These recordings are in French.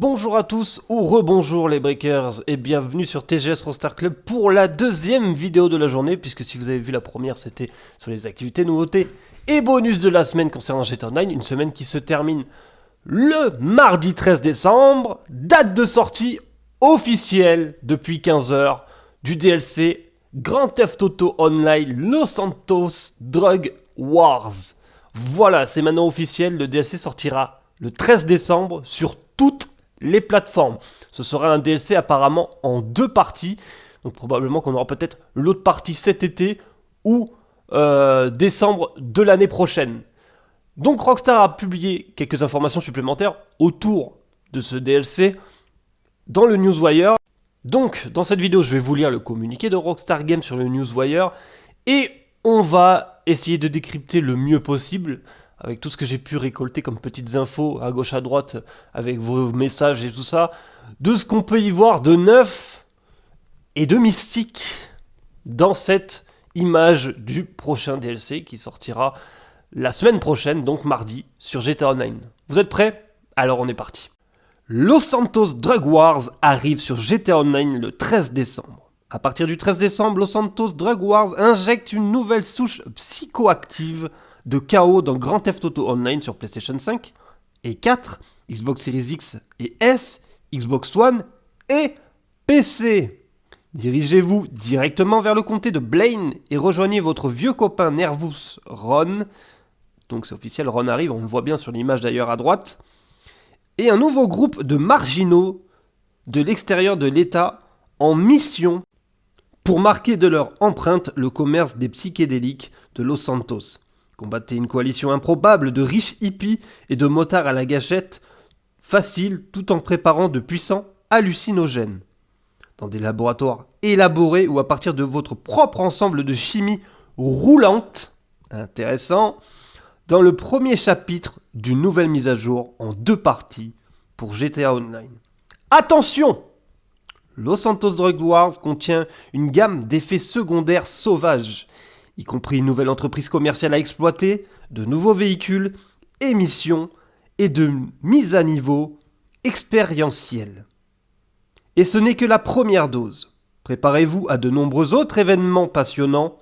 Bonjour à tous ou rebonjour les Breakers et bienvenue sur TGS Roster Club pour la deuxième vidéo de la journée puisque si vous avez vu la première c'était sur les activités, nouveautés et bonus de la semaine concernant GTA Online une semaine qui se termine le mardi 13 décembre, date de sortie officielle depuis 15h du DLC Grand Theft Auto Online Los Santos Drug Wars. Voilà, c'est maintenant officiel, le DLC sortira le 13 décembre sur toutes les plateformes. Ce sera un DLC apparemment en deux parties, donc probablement qu'on aura peut-être l'autre partie cet été ou euh, décembre de l'année prochaine. Donc Rockstar a publié quelques informations supplémentaires autour de ce DLC dans le Newswire. Donc dans cette vidéo, je vais vous lire le communiqué de Rockstar Games sur le Newswire et on va essayer de décrypter le mieux possible avec tout ce que j'ai pu récolter comme petites infos à gauche à droite avec vos messages et tout ça de ce qu'on peut y voir de neuf et de mystique dans cette image du prochain DLC qui sortira la semaine prochaine, donc mardi, sur GTA Online. Vous êtes prêts Alors on est parti. Los Santos Drug Wars arrive sur GTA Online le 13 décembre. À partir du 13 décembre, Los Santos Drug Wars injecte une nouvelle souche psychoactive de chaos dans Grand Theft Auto Online sur PlayStation 5 et 4, Xbox Series X et S, Xbox One et PC. Dirigez-vous directement vers le comté de Blaine et rejoignez votre vieux copain Nervous Ron donc c'est officiel, Ron arrive, on le voit bien sur l'image d'ailleurs à droite. Et un nouveau groupe de marginaux de l'extérieur de l'État en mission pour marquer de leur empreinte le commerce des psychédéliques de Los Santos. Combattez une coalition improbable de riches hippies et de motards à la gâchette facile tout en préparant de puissants hallucinogènes. Dans des laboratoires élaborés ou à partir de votre propre ensemble de chimie roulante, intéressant, dans le premier chapitre d'une nouvelle mise à jour en deux parties pour GTA Online. Attention Los Santos Drug Wars contient une gamme d'effets secondaires sauvages, y compris une nouvelle entreprise commerciale à exploiter, de nouveaux véhicules, émissions et de mise à niveau expérientiel. Et ce n'est que la première dose. Préparez-vous à de nombreux autres événements passionnants,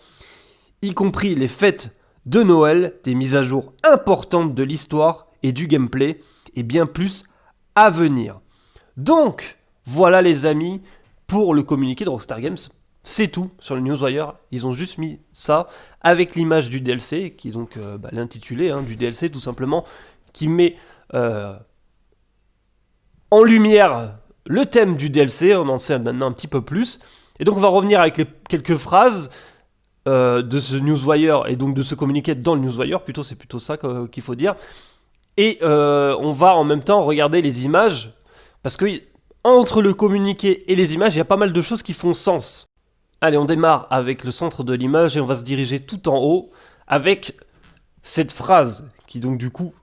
y compris les fêtes de Noël, des mises à jour importantes de l'histoire et du gameplay, et bien plus à venir. Donc, voilà les amis pour le communiqué de Rockstar Games. C'est tout sur le Newswire. Ils ont juste mis ça avec l'image du DLC, qui est donc euh, bah, l'intitulé hein, du DLC tout simplement, qui met euh, en lumière le thème du DLC. On en sait maintenant un petit peu plus. Et donc on va revenir avec quelques phrases euh, de ce newswire et donc de se communiquer dans le newswire, plutôt c'est plutôt ça qu'il faut dire. Et euh, on va en même temps regarder les images, parce que entre le communiqué et les images, il y a pas mal de choses qui font sens. Allez, on démarre avec le centre de l'image et on va se diriger tout en haut avec cette phrase qui donc du coup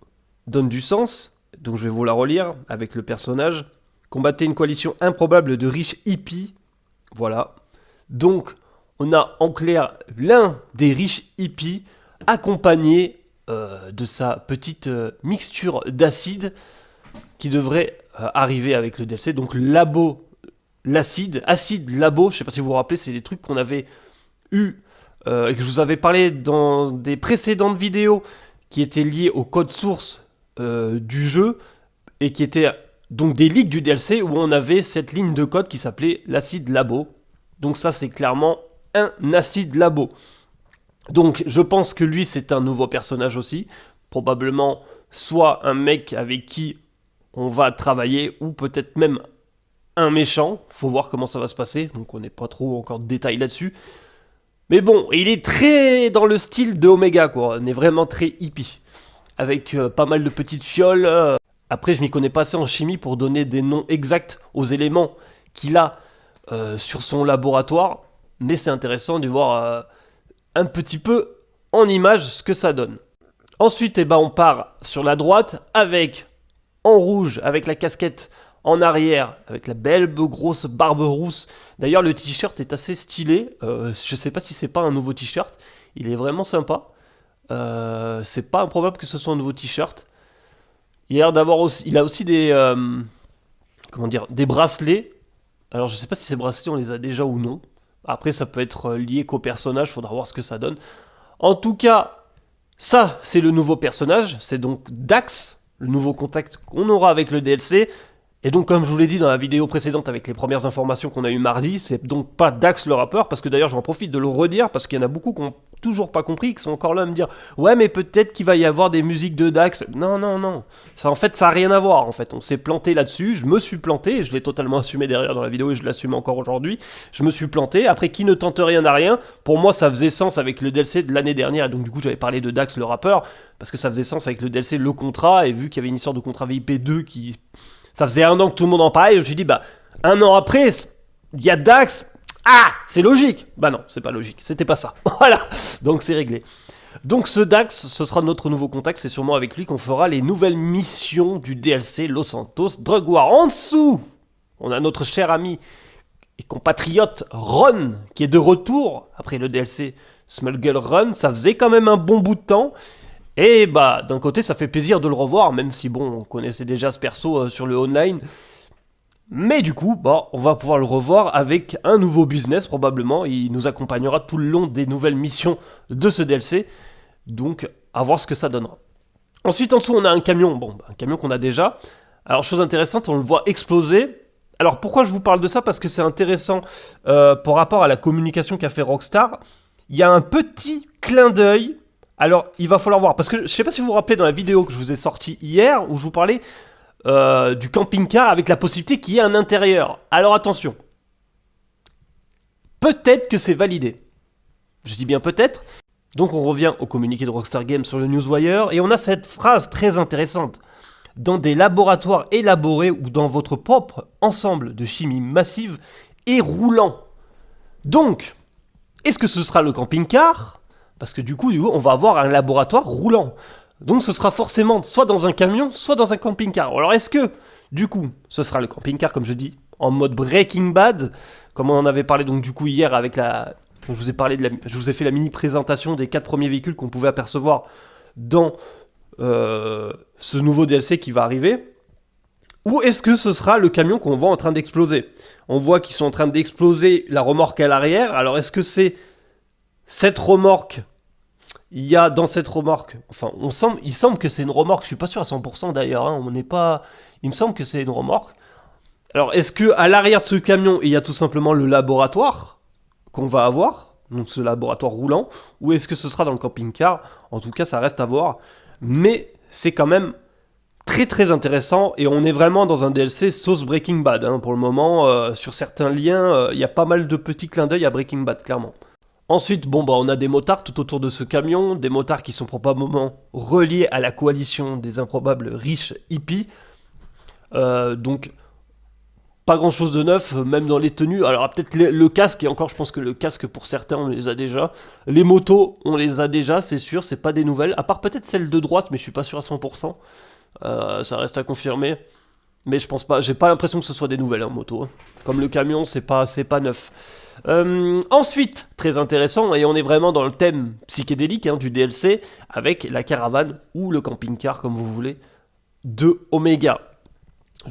donne du sens. Donc je vais vous la relire avec le personnage. Combattez une coalition improbable de riches hippies. Voilà. Donc on a en clair l'un des riches hippies accompagné euh, de sa petite euh, mixture d'acide qui devrait euh, arriver avec le DLC. Donc labo, l'acide, acide, labo, je ne sais pas si vous vous rappelez, c'est des trucs qu'on avait eu et que je vous avais parlé dans des précédentes vidéos qui étaient liés au code source du jeu et qui étaient donc des ligues du DLC où on avait cette ligne de code qui s'appelait l'acide labo. Donc ça c'est clairement un acide labo. Donc je pense que lui c'est un nouveau personnage aussi, probablement soit un mec avec qui on va travailler ou peut-être même un méchant, faut voir comment ça va se passer, donc on n'est pas trop encore de détails là-dessus. Mais bon, il est très dans le style de Omega quoi, on est vraiment très hippie, avec euh, pas mal de petites fioles. Euh. Après je m'y connais pas assez en chimie pour donner des noms exacts aux éléments qu'il a euh, sur son laboratoire, mais c'est intéressant de voir euh, un petit peu en image ce que ça donne. Ensuite, eh ben, on part sur la droite avec en rouge, avec la casquette en arrière, avec la belle grosse barbe rousse. D'ailleurs, le t-shirt est assez stylé. Euh, je ne sais pas si c'est pas un nouveau t-shirt. Il est vraiment sympa. Ce euh, c'est pas improbable que ce soit un nouveau t-shirt. Il a d'avoir aussi, il a aussi des, comment dire, des bracelets. Alors, je sais pas si ces bracelets on les a déjà ou non. Après, ça peut être euh, lié qu'au personnage, faudra voir ce que ça donne. En tout cas, ça, c'est le nouveau personnage, c'est donc Dax, le nouveau contact qu'on aura avec le DLC. Et donc, comme je vous l'ai dit dans la vidéo précédente avec les premières informations qu'on a eues mardi, c'est donc pas Dax le rappeur, parce que d'ailleurs j'en profite de le redire, parce qu'il y en a beaucoup qui ont toujours pas compris, qui sont encore là à me dire ouais mais peut-être qu'il va y avoir des musiques de Dax. Non non non, ça en fait ça a rien à voir en fait. On s'est planté là-dessus, je me suis planté, je l'ai totalement assumé derrière dans la vidéo et je l'assume encore aujourd'hui. Je me suis planté. Après qui ne tente rien n'a rien. Pour moi ça faisait sens avec le DLC de l'année dernière. Et donc du coup j'avais parlé de Dax le rappeur parce que ça faisait sens avec le DLC le contrat et vu qu'il y avait une histoire de contrat VIP 2 qui ça faisait un an que tout le monde en parlait. Je me suis dit, bah, un an après, il y a Dax. Ah, c'est logique. Bah non, c'est pas logique. C'était pas ça. voilà. Donc c'est réglé. Donc ce Dax, ce sera notre nouveau contact, c'est sûrement avec lui qu'on fera les nouvelles missions du DLC Los Santos Drug War. En dessous, on a notre cher ami et compatriote Ron qui est de retour après le DLC Smuggle Run. Ça faisait quand même un bon bout de temps. Et eh bah, d'un côté, ça fait plaisir de le revoir, même si bon, on connaissait déjà ce perso euh, sur le online. Mais du coup, bah, on va pouvoir le revoir avec un nouveau business probablement. Il nous accompagnera tout le long des nouvelles missions de ce DLC. Donc, à voir ce que ça donnera. Ensuite, en dessous, on a un camion. Bon, bah, un camion qu'on a déjà. Alors, chose intéressante, on le voit exploser. Alors, pourquoi je vous parle de ça Parce que c'est intéressant euh, par rapport à la communication qu'a fait Rockstar. Il y a un petit clin d'œil alors, il va falloir voir. Parce que je sais pas si vous vous rappelez dans la vidéo que je vous ai sortie hier, où je vous parlais euh, du camping-car avec la possibilité qu'il y ait un intérieur. Alors attention. Peut-être que c'est validé. Je dis bien peut-être. Donc on revient au communiqué de Rockstar Games sur le Newswire et on a cette phrase très intéressante. Dans des laboratoires élaborés ou dans votre propre ensemble de chimie massive et roulant. Donc, est-ce que ce sera le camping-car parce que du coup, on va avoir un laboratoire roulant. Donc ce sera forcément soit dans un camion, soit dans un camping-car. Alors est-ce que, du coup, ce sera le camping-car, comme je dis, en mode Breaking Bad, comme on en avait parlé donc du coup hier avec la... Je vous ai, parlé de la... je vous ai fait la mini-présentation des quatre premiers véhicules qu'on pouvait apercevoir dans euh, ce nouveau DLC qui va arriver. Ou est-ce que ce sera le camion qu'on voit en train d'exploser On voit qu'ils sont en train d'exploser la remorque à l'arrière. Alors est-ce que c'est cette remorque il y a dans cette remorque, enfin, on semble, il semble que c'est une remorque, je suis pas sûr à 100% d'ailleurs, hein, on n'est pas. Il me semble que c'est une remorque. Alors, est-ce que à l'arrière de ce camion, il y a tout simplement le laboratoire qu'on va avoir, donc ce laboratoire roulant, ou est-ce que ce sera dans le camping-car En tout cas, ça reste à voir. Mais c'est quand même très très intéressant et on est vraiment dans un DLC sauce Breaking Bad. Hein. Pour le moment, euh, sur certains liens, euh, il y a pas mal de petits clins d'œil à Breaking Bad, clairement. Ensuite, bon bah on a des motards tout autour de ce camion, des motards qui sont probablement reliés à la coalition des improbables riches hippies. Euh, donc pas grand chose de neuf, euh, même dans les tenues. Alors peut-être le, casque, et encore je pense que le casque pour certains on les a déjà. Les motos on les a déjà, c'est sûr, c'est pas des nouvelles. À part peut-être celle de droite, mais je suis pas sûr à 100%. Euh, ça reste à confirmer. Mais je pense pas, j'ai pas l'impression que ce soit des nouvelles en hein, moto. Hein. Comme le camion, c'est pas, c'est pas neuf. Euh, ensuite, très intéressant, et on est vraiment dans le thème psychédélique hein, du DLC, avec la caravane ou le camping-car, comme vous voulez, de Omega.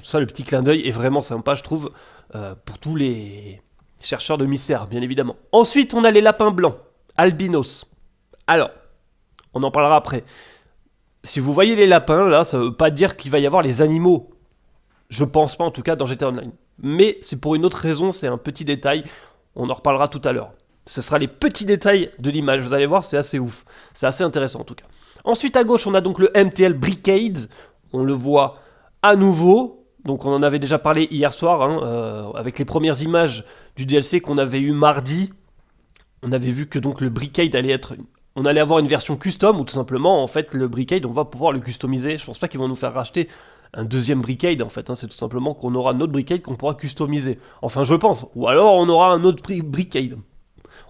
Ça, le petit clin d'œil est vraiment sympa, je trouve, euh, pour tous les chercheurs de mystère, bien évidemment. Ensuite, on a les lapins blancs, albinos. Alors, on en parlera après. Si vous voyez les lapins, là, ça veut pas dire qu'il va y avoir les animaux. Je pense pas, en tout cas, dans GTA Online. Mais c'est pour une autre raison, c'est un petit détail. On en reparlera tout à l'heure. Ce sera les petits détails de l'image, vous allez voir, c'est assez ouf. C'est assez intéressant en tout cas. Ensuite à gauche, on a donc le MTL Bricade. On le voit à nouveau. Donc on en avait déjà parlé hier soir, hein, euh, avec les premières images du DLC qu'on avait eu mardi. On avait vu que donc le Bricade allait être... On allait avoir une version custom, ou tout simplement, en fait, le Bricade, on va pouvoir le customiser. Je pense pas qu'ils vont nous faire racheter un deuxième Brickade en fait. Hein. c'est tout simplement qu'on aura notre Brickade qu'on pourra customiser. Enfin, je pense. Ou alors on aura un autre Brickade,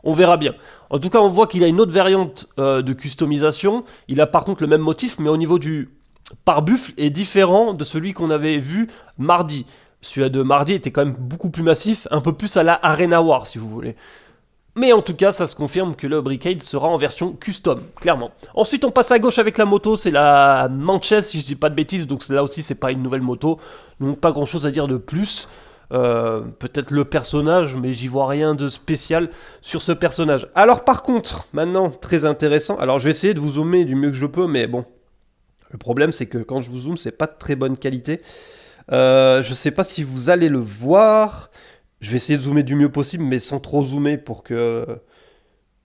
On verra bien. En tout cas, on voit qu'il a une autre variante euh, de customisation. Il a par contre le même motif, mais au niveau du pare-buffle est différent de celui qu'on avait vu mardi. Celui de mardi était quand même beaucoup plus massif, un peu plus à la Arena War, si vous voulez. Mais en tout cas, ça se confirme que le Bricade sera en version custom, clairement. Ensuite, on passe à gauche avec la moto, c'est la Manchester, si je dis pas de bêtises, donc là aussi c'est pas une nouvelle moto, donc pas grand chose à dire de plus. Euh, peut-être le personnage, mais j'y vois rien de spécial sur ce personnage. Alors par contre, maintenant, très intéressant, alors je vais essayer de vous zoomer du mieux que je peux, mais bon, le problème c'est que quand je vous zoome, c'est pas de très bonne qualité. Je euh, je sais pas si vous allez le voir, je vais essayer de zoomer du mieux possible, mais sans trop zoomer pour que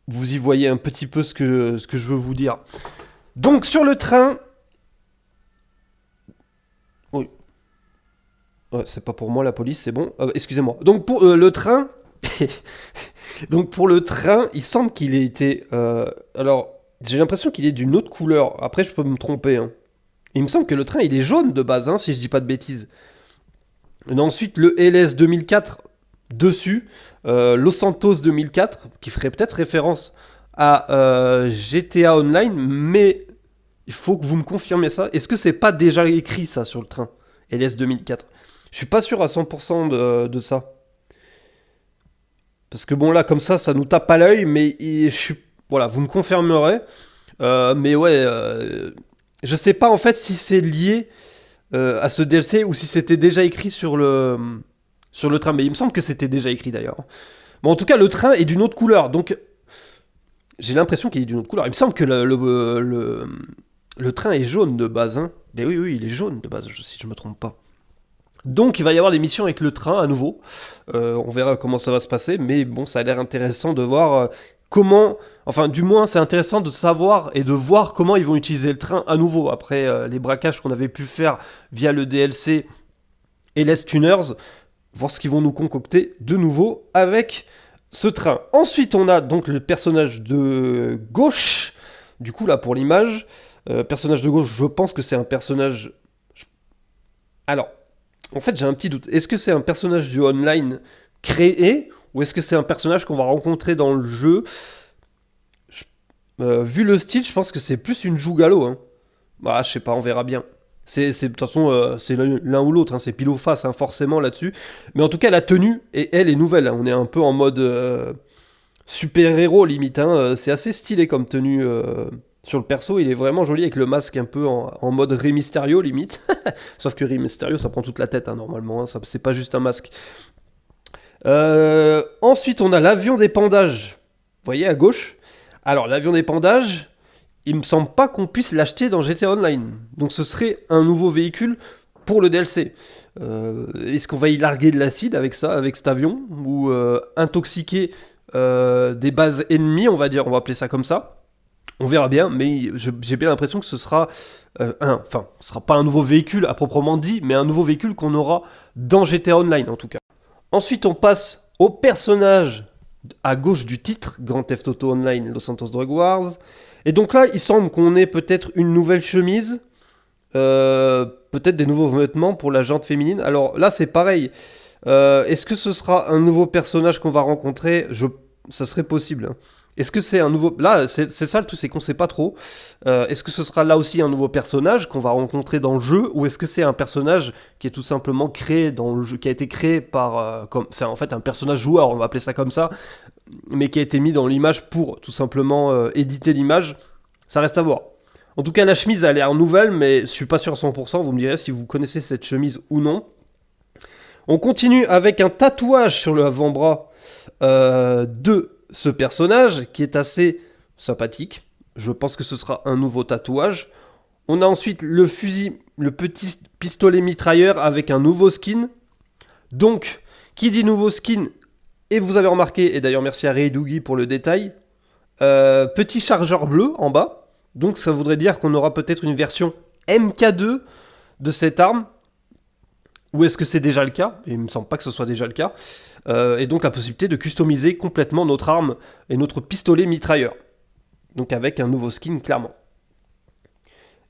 vous y voyez un petit peu ce que, ce que je veux vous dire. Donc sur le train... Oui. c'est pas pour moi la police, c'est bon. Euh, excusez-moi. Donc pour euh, le train... Donc pour le train, il semble qu'il ait été... Euh, alors, j'ai l'impression qu'il est d'une autre couleur. Après, je peux me tromper. Hein. Il me semble que le train, il est jaune de base, hein, si je dis pas de bêtises. ensuite, le LS 2004, dessus. Euh, Los Santos 2004, qui ferait peut-être référence à euh, GTA Online, mais il faut que vous me confirmiez ça. Est-ce que c'est pas déjà écrit ça sur le train LS 2004 Je suis pas sûr à 100% de, ça. Parce que bon là comme ça ça nous tape à l'œil mais je suis voilà vous me confirmerez euh, mais ouais je sais pas en fait si c'est lié à ce DLC ou si c'était déjà écrit sur le sur le train, mais il me semble que c'était déjà écrit d'ailleurs. Bon, en tout cas, le train est d'une autre couleur, donc j'ai l'impression qu'il est d'une autre couleur. Il me semble que le, le, train est jaune de base. Mais hein. ben oui, oui, il est jaune de base, si je ne me trompe pas. Donc il va y avoir des missions avec le train à nouveau. Euh, on verra comment ça va se passer, mais bon, ça a l'air intéressant de voir euh, comment... Enfin, du moins, c'est intéressant de savoir et de voir comment ils vont utiliser le train à nouveau. Après euh, les braquages qu'on avait pu faire via le DLC et les Tuners, voir ce qu'ils vont nous concocter de nouveau avec ce train. Ensuite, on a donc le personnage de gauche, du coup là pour l'image. Euh, personnage de gauche, je pense que c'est un personnage... Alors, en fait j'ai un petit doute. Est-ce que c'est un personnage du online créé ou est-ce que c'est un personnage qu'on va rencontrer dans le jeu euh, Vu le style, je pense que c'est plus une joue Hein. Bah, je sais pas, on verra bien. C'est, de toute façon, euh, c'est l'un ou l'autre, hein, c'est pile ou face, hein, forcément là-dessus. Mais en tout cas, la tenue, et elle est nouvelle. On est un peu en mode euh, super-héros limite. Hein. Euh, c'est assez stylé comme tenue. sur le perso, il est vraiment joli avec le masque un peu en, mode Rey Mysterio limite. Sauf que Rey Mysterio, ça prend toute la tête normalement, c'est pas juste un masque. ensuite, on a l'avion d'épandage. Vous voyez à gauche Alors, l'avion d'épandage, il me semble pas qu'on puisse l'acheter dans GTA Online. Donc ce serait un nouveau véhicule pour le DLC. Euh, est-ce qu'on va y larguer de l'acide avec ça, avec cet avion Ou euh, intoxiquer euh, des bases ennemies, on va dire, on va appeler ça comme ça on verra bien, mais j'ai bien l'impression que ce sera un, enfin, ce sera pas un nouveau véhicule à proprement dit, mais un nouveau véhicule qu'on aura dans GTA Online en tout cas. Ensuite, on passe au personnage à gauche du titre Grand Theft Auto Online Los Santos Drug Wars. Et donc là, il semble qu'on ait peut-être une nouvelle chemise, euh, peut-être des nouveaux vêtements pour la jante féminine. Alors là, c'est pareil. Euh, est-ce que ce sera un nouveau personnage qu'on va rencontrer Je... Ça serait possible. Hein. Est-ce que c'est un nouveau. Là, c'est ça le truc, c'est qu'on sait pas trop. Euh, est-ce que ce sera là aussi un nouveau personnage qu'on va rencontrer dans le jeu ou est-ce que c'est un personnage qui est tout simplement créé dans le jeu, qui a été créé par. Euh, comme C'est en fait un personnage joueur, on va appeler ça comme ça, mais qui a été mis dans l'image pour tout simplement euh, éditer l'image Ça reste à voir. En tout cas, la chemise a l'air nouvelle, mais je suis pas sûr à 100%. Vous me direz si vous connaissez cette chemise ou non. On continue avec un tatouage sur le avant-bras de ce personnage qui est assez sympathique. Je pense que ce sera un nouveau tatouage. On a ensuite le fusil, le petit pistolet mitrailleur avec un nouveau skin. Donc, qui dit nouveau skin Et vous avez remarqué, et d'ailleurs merci à Reidugi pour le détail, euh, petit chargeur bleu en bas. Donc ça voudrait dire qu'on aura peut-être une version MK2 de cette arme ou est-ce que c'est déjà le cas Il me semble pas que ce soit déjà le cas. Euh, et donc la possibilité de customiser complètement notre arme et notre pistolet mitrailleur. Donc avec un nouveau skin clairement.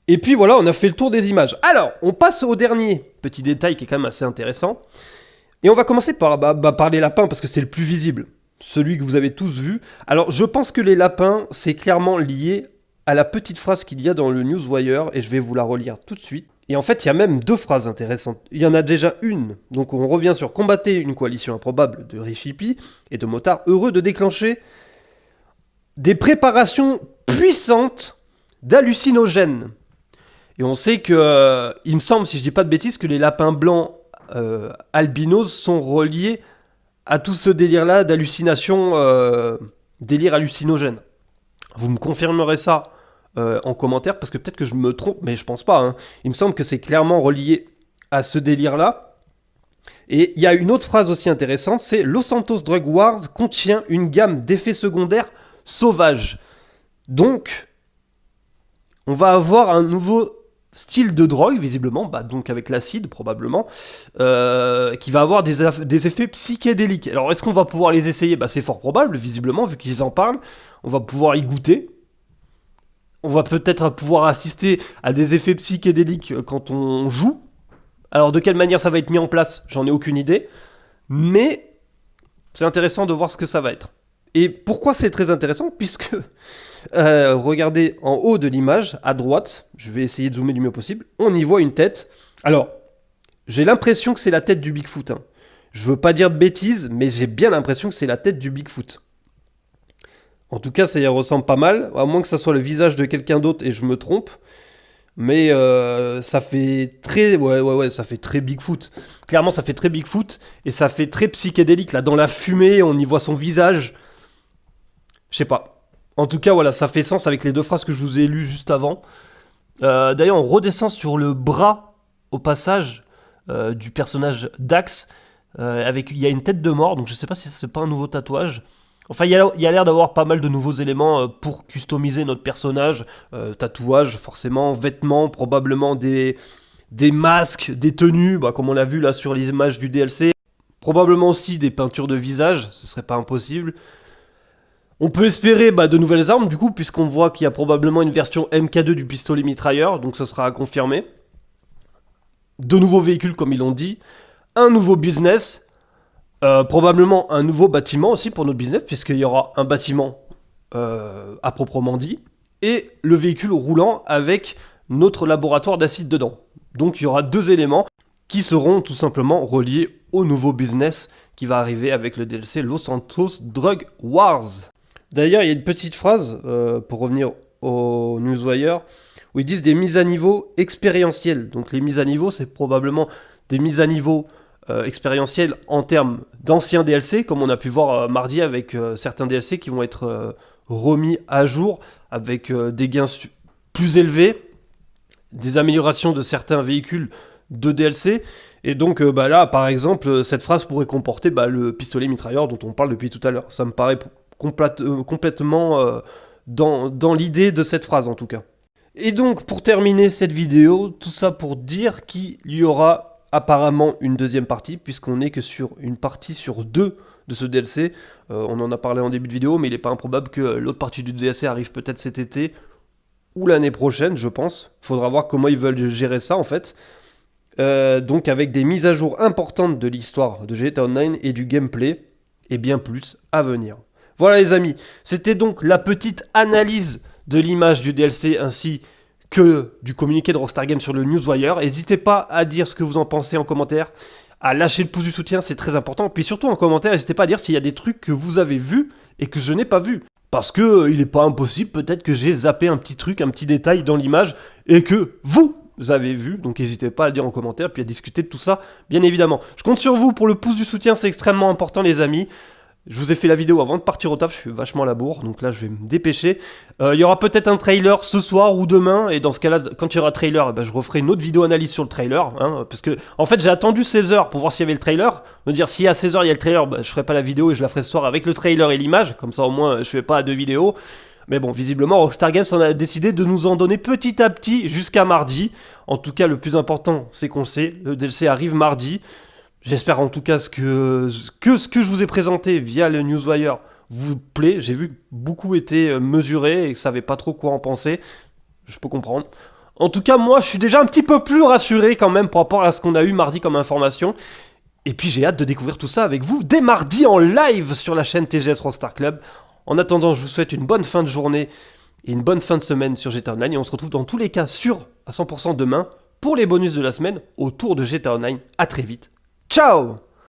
Et puis voilà, on a fait le tour des images. Alors, on passe au dernier petit détail qui est quand même assez intéressant. Et on va commencer par, bah, bah, par les lapins parce que c'est le plus visible. Celui que vous avez tous vu. Alors, je pense que les lapins, c'est clairement lié à la petite phrase qu'il y a dans le Newswire et je vais vous la relire tout de suite. Et en fait, il y a même deux phrases intéressantes. Il y en a déjà une. Donc on revient sur combattre une coalition improbable de riches et de Motard, « heureux de déclencher des préparations puissantes d'hallucinogènes. Et on sait que, euh, il me semble, si je dis pas de bêtises, que les lapins blancs euh, albinos sont reliés à tout ce délire-là d'hallucination, euh, délire hallucinogène. Vous me confirmerez ça euh, en commentaire, parce que peut-être que je me trompe, mais je pense pas. Hein. Il me semble que c'est clairement relié à ce délire-là. Et il y a une autre phrase aussi intéressante, c'est Los Santos Drug Wars contient une gamme d'effets secondaires sauvages. Donc, on va avoir un nouveau style de drogue, visiblement, bah, donc avec l'acide probablement, euh, qui va avoir des, effets psychédéliques. Alors est-ce qu'on va pouvoir les essayer bah, C'est fort probable, visiblement, vu qu'ils en parlent. On va pouvoir y goûter, on va peut-être pouvoir assister à des effets psychédéliques quand on joue. Alors de quelle manière ça va être mis en place, j'en ai aucune idée. Mais c'est intéressant de voir ce que ça va être. Et pourquoi c'est très intéressant Puisque, euh, regardez en haut de l'image, à droite, je vais essayer de zoomer du mieux possible, on y voit une tête. Alors, j'ai l'impression que c'est la tête du Bigfoot. Je hein. Je veux pas dire de bêtises, mais j'ai bien l'impression que c'est la tête du Bigfoot. En tout cas, ça y ressemble pas mal, à moins que ça soit le visage de quelqu'un d'autre et je me trompe. Mais euh, ça fait très, ouais, ouais, ouais, ça fait très Bigfoot. Clairement, ça fait très Bigfoot et ça fait très psychédélique. Là, dans la fumée, on y voit son visage. Je sais pas. En tout cas, voilà, ça fait sens avec les deux phrases que je vous ai lues juste avant. Euh, d'ailleurs, on redescend sur le bras au passage euh, du personnage Dax. avec, il y a une tête de mort, donc je sais pas si c'est pas un nouveau tatouage. Enfin, il y a, l'air d'avoir pas mal de nouveaux éléments euh, pour customiser notre personnage. Tatouages, euh, tatouage, forcément, vêtements, probablement des, des masques, des tenues, bah, comme on l'a vu là sur les images du DLC. Probablement aussi des peintures de visage, ce serait pas impossible. On peut espérer bah, de nouvelles armes, du coup, puisqu'on voit qu'il y a probablement une version MK2 du pistolet mitrailleur, donc ce sera à confirmer. De nouveaux véhicules, comme ils l'ont dit. Un nouveau business, euh, probablement un nouveau bâtiment aussi pour notre business, puisqu'il y aura un bâtiment euh, à proprement dit, et le véhicule roulant avec notre laboratoire d'acide dedans. Donc il y aura deux éléments qui seront tout simplement reliés au nouveau business qui va arriver avec le DLC Los Santos Drug Wars. D'ailleurs, il y a une petite phrase, euh, pour revenir au Newswire, où ils disent des mises à niveau expérientielles. Donc les mises à niveau, c'est probablement des mises à niveau euh, expérientiel en termes d'anciens DLC, comme on a pu voir euh, mardi avec euh, certains DLC qui vont être remis à jour avec des gains plus élevés, des améliorations de certains véhicules de DLC. Et donc bah là, par exemple, cette phrase pourrait comporter bah, le pistolet mitrailleur dont on parle depuis tout à l'heure. Ça me paraît complètement dans, dans l'idée de cette phrase en tout cas. Et donc pour terminer cette vidéo, tout ça pour dire qu'il y aura apparemment une deuxième partie, puisqu'on n'est que sur une partie sur deux de ce DLC. Euh, on en a parlé en début de vidéo, mais il n'est pas improbable que l'autre partie du DLC arrive peut-être cet été ou l'année prochaine, je pense. Faudra voir comment ils veulent gérer ça en fait. Euh, donc avec des mises à jour importantes de l'histoire de GTA Online et du gameplay, et bien plus à venir. Voilà les amis, c'était donc la petite analyse de l'image du DLC ainsi que du communiqué de Rockstar Games sur le Newswire. N'hésitez pas à dire ce que vous en pensez en commentaire, à lâcher le pouce du soutien, c'est très important. Puis surtout en commentaire, n'hésitez pas à dire s'il y a des trucs que vous avez vus et que je n'ai pas vus. Parce que euh, il n'est pas impossible, peut-être que j'ai zappé un petit truc, un petit détail dans l'image et que vous avez vu. Donc n'hésitez pas à le dire en commentaire puis à discuter de tout ça, bien évidemment. Je compte sur vous pour le pouce du soutien, c'est extrêmement important, les amis. Je vous ai fait la vidéo avant de partir au taf, je suis vachement à la bourre, donc là je vais me dépêcher. Euh, il y aura peut-être un trailer ce soir ou demain, et dans ce cas-là, quand il y aura trailer, eh ben, je referai une autre vidéo analyse sur le trailer. Hein, parce que, en fait, j'ai attendu 16h pour voir s'il y avait le trailer. Me dire, si à 16h il y a le trailer, Je bah, je ferai pas la vidéo et je la ferai ce soir avec le trailer et l'image, comme ça au moins je fais pas deux vidéos. Mais bon, visiblement, Rockstar Games en a décidé de nous en donner petit à petit jusqu'à mardi. En tout cas, le plus important, c'est qu'on sait, le DLC arrive mardi. J'espère en tout cas que, ce que je vous ai présenté via le Newswire vous plaît. J'ai vu que beaucoup étaient euh, mesurés et ne savaient pas trop quoi en penser. Je peux comprendre. En tout cas, moi, je suis déjà un petit peu plus rassuré quand même par rapport à ce qu'on a eu mardi comme information. Et puis j'ai hâte de découvrir tout ça avec vous dès mardi en live sur la chaîne TGS Rockstar Club. En attendant, je vous souhaite une bonne fin de journée et une bonne fin de semaine sur GTA Online. Et on se retrouve dans tous les cas sur à 100% demain pour les bonus de la semaine autour de GTA Online. À très vite. Tchau!